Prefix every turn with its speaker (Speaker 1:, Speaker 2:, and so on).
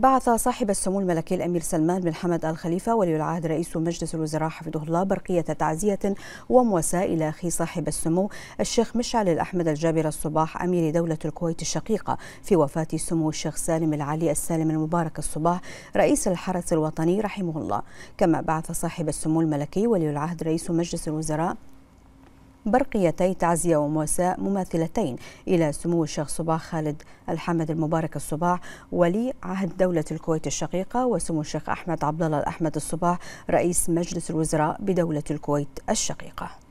Speaker 1: بعث صاحب السمو الملكي الامير سلمان بن حمد ال خليفه ولي العهد رئيس مجلس الوزراء حفظه الله برقيه تعزيه ومواساه الى اخي صاحب السمو الشيخ مشعل الاحمد الجابر الصباح امير دوله الكويت الشقيقه في وفاه سمو الشيخ سالم العلي السالم المبارك الصباح رئيس الحرس الوطني رحمه الله كما بعث صاحب السمو الملكي ولي العهد رئيس مجلس الوزراء برقيتي تعزية ومواساة مماثلتين إلى سمو الشيخ صباح خالد الحمد المبارك الصباح ولي عهد دولة الكويت الشقيقة وسمو الشيخ أحمد عبد الله الأحمد الصباح رئيس مجلس الوزراء بدولة الكويت الشقيقة